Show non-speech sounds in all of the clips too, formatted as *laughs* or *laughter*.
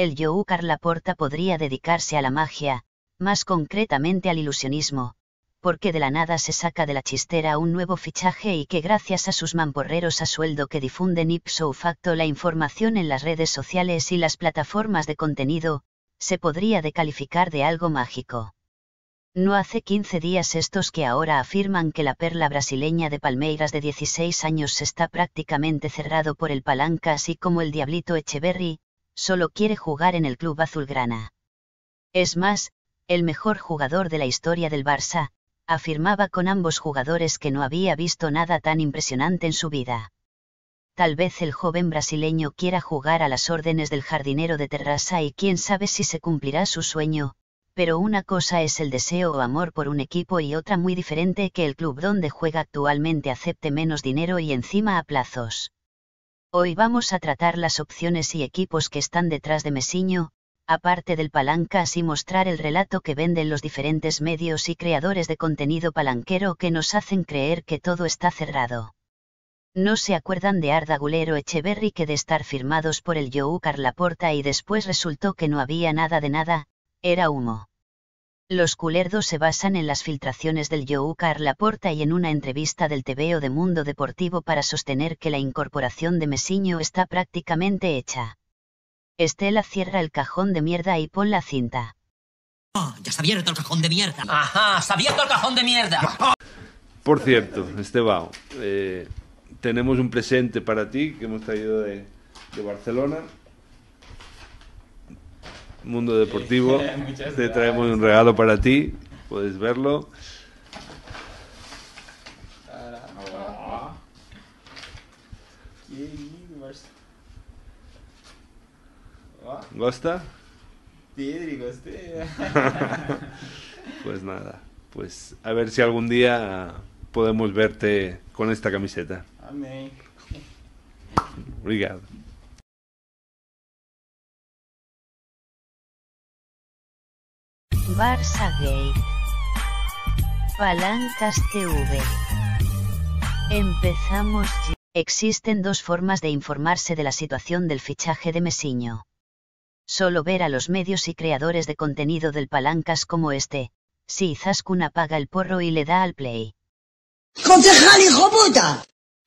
el carla Laporta podría dedicarse a la magia, más concretamente al ilusionismo, porque de la nada se saca de la chistera un nuevo fichaje y que gracias a sus mamporreros a sueldo que difunden ipso facto la información en las redes sociales y las plataformas de contenido, se podría decalificar de algo mágico. No hace 15 días estos que ahora afirman que la perla brasileña de Palmeiras de 16 años está prácticamente cerrado por el palanca así como el diablito Echeverry, solo quiere jugar en el club azulgrana. Es más, el mejor jugador de la historia del Barça, afirmaba con ambos jugadores que no había visto nada tan impresionante en su vida. Tal vez el joven brasileño quiera jugar a las órdenes del jardinero de Terrassa y quién sabe si se cumplirá su sueño, pero una cosa es el deseo o amor por un equipo y otra muy diferente que el club donde juega actualmente acepte menos dinero y encima a plazos. Hoy vamos a tratar las opciones y equipos que están detrás de Mesiño, aparte del palanca así mostrar el relato que venden los diferentes medios y creadores de contenido palanquero que nos hacen creer que todo está cerrado. No se acuerdan de Arda Gulero Echeverry que de estar firmados por el Joe Laporta y después resultó que no había nada de nada, era humo. Los culerdos se basan en las filtraciones del la Laporta y en una entrevista del TVO de Mundo Deportivo para sostener que la incorporación de Mesiño está prácticamente hecha. Estela cierra el cajón de mierda y pon la cinta. Ah, ya está abierto el cajón de mierda. Ajá, se abierto el cajón de mierda. Por cierto, Esteban, eh, tenemos un presente para ti que hemos traído de, de Barcelona. Mundo Deportivo. *laughs* Te traemos un regalo para ti, puedes verlo. ¿Gosta? *laughs* pues nada, pues a ver si algún día podemos verte con esta camiseta. Amén. Barça Gate. Palancas TV. Empezamos Existen dos formas de informarse de la situación del fichaje de Mesiño. Solo ver a los medios y creadores de contenido del Palancas como este, si Zaskun apaga el porro y le da al play. ¡Concejal, hijo puta!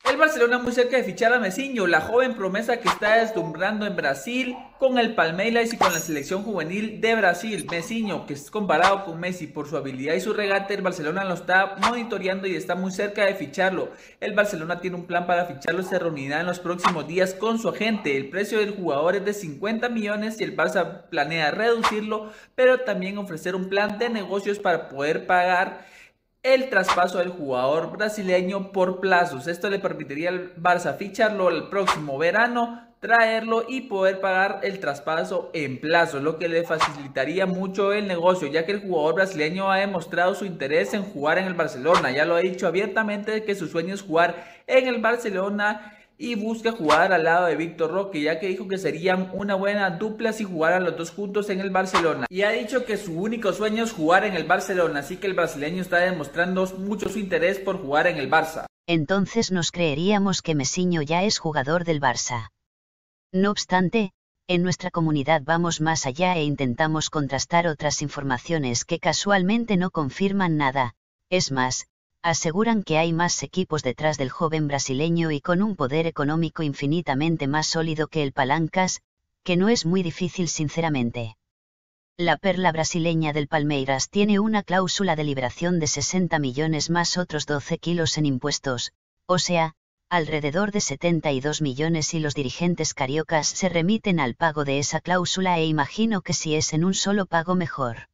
El Barcelona muy cerca de fichar a Messiño, la joven promesa que está deslumbrando en Brasil con el Palmeiras y con la selección juvenil de Brasil. Messiño, que es comparado con Messi por su habilidad y su regate, el Barcelona lo está monitoreando y está muy cerca de ficharlo. El Barcelona tiene un plan para ficharlo, se reunirá en los próximos días con su agente. El precio del jugador es de 50 millones y el Barça planea reducirlo, pero también ofrecer un plan de negocios para poder pagar el traspaso del jugador brasileño por plazos. Esto le permitiría al Barça ficharlo el próximo verano, traerlo y poder pagar el traspaso en plazo, lo que le facilitaría mucho el negocio, ya que el jugador brasileño ha demostrado su interés en jugar en el Barcelona. Ya lo ha dicho abiertamente que su sueño es jugar en el Barcelona y busca jugar al lado de Víctor Roque, ya que dijo que serían una buena dupla si jugaran los dos juntos en el Barcelona. Y ha dicho que su único sueño es jugar en el Barcelona, así que el brasileño está demostrando mucho su interés por jugar en el Barça. Entonces nos creeríamos que Mesiño ya es jugador del Barça. No obstante, en nuestra comunidad vamos más allá e intentamos contrastar otras informaciones que casualmente no confirman nada. Es más, aseguran que hay más equipos detrás del joven brasileño y con un poder económico infinitamente más sólido que el Palancas, que no es muy difícil sinceramente. La perla brasileña del Palmeiras tiene una cláusula de liberación de 60 millones más otros 12 kilos en impuestos, o sea, alrededor de 72 millones y los dirigentes cariocas se remiten al pago de esa cláusula e imagino que si es en un solo pago mejor.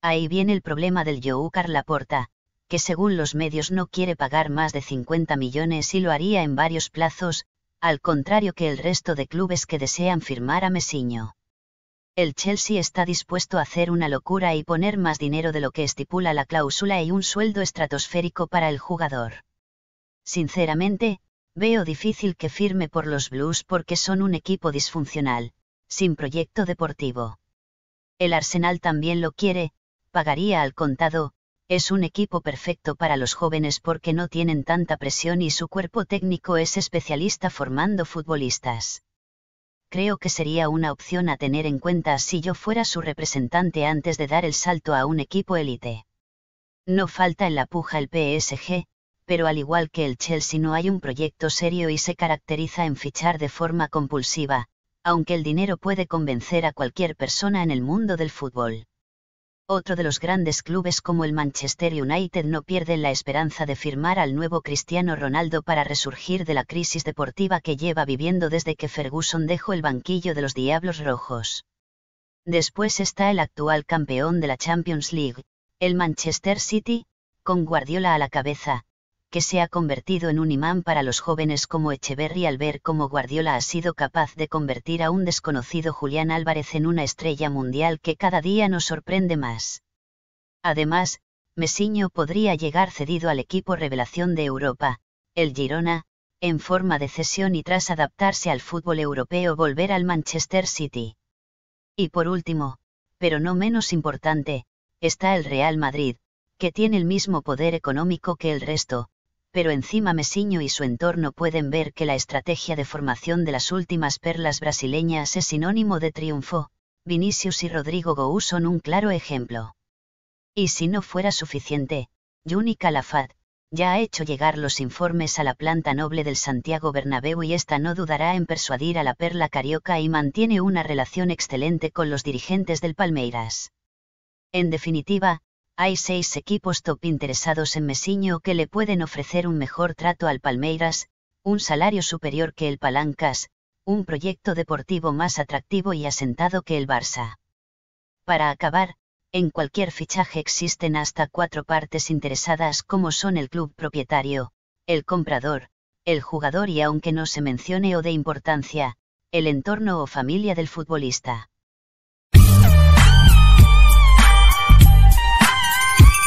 Ahí viene el problema del Youkar Laporta, que según los medios no quiere pagar más de 50 millones y lo haría en varios plazos, al contrario que el resto de clubes que desean firmar a Mesiño. El Chelsea está dispuesto a hacer una locura y poner más dinero de lo que estipula la cláusula y un sueldo estratosférico para el jugador. Sinceramente, veo difícil que firme por los Blues porque son un equipo disfuncional, sin proyecto deportivo. El Arsenal también lo quiere, pagaría al contado, es un equipo perfecto para los jóvenes porque no tienen tanta presión y su cuerpo técnico es especialista formando futbolistas. Creo que sería una opción a tener en cuenta si yo fuera su representante antes de dar el salto a un equipo élite. No falta en la puja el PSG, pero al igual que el Chelsea no hay un proyecto serio y se caracteriza en fichar de forma compulsiva, aunque el dinero puede convencer a cualquier persona en el mundo del fútbol otro de los grandes clubes como el Manchester United no pierde la esperanza de firmar al nuevo Cristiano Ronaldo para resurgir de la crisis deportiva que lleva viviendo desde que Ferguson dejó el banquillo de los Diablos Rojos. Después está el actual campeón de la Champions League, el Manchester City, con Guardiola a la cabeza, que se ha convertido en un imán para los jóvenes como Echeverry al ver cómo Guardiola ha sido capaz de convertir a un desconocido Julián Álvarez en una estrella mundial que cada día nos sorprende más. Además, Mesiño podría llegar cedido al equipo revelación de Europa, el Girona, en forma de cesión y tras adaptarse al fútbol europeo volver al Manchester City. Y por último, pero no menos importante, está el Real Madrid, que tiene el mismo poder económico que el resto, pero encima Mesiño y su entorno pueden ver que la estrategia de formación de las últimas perlas brasileñas es sinónimo de triunfo, Vinicius y Rodrigo Gou son un claro ejemplo. Y si no fuera suficiente, Juni Calafat, ya ha hecho llegar los informes a la planta noble del Santiago Bernabéu y esta no dudará en persuadir a la perla carioca y mantiene una relación excelente con los dirigentes del Palmeiras. En definitiva, hay seis equipos top interesados en Mesiño que le pueden ofrecer un mejor trato al Palmeiras, un salario superior que el Palancas, un proyecto deportivo más atractivo y asentado que el Barça. Para acabar, en cualquier fichaje existen hasta cuatro partes interesadas como son el club propietario, el comprador, el jugador y aunque no se mencione o de importancia, el entorno o familia del futbolista.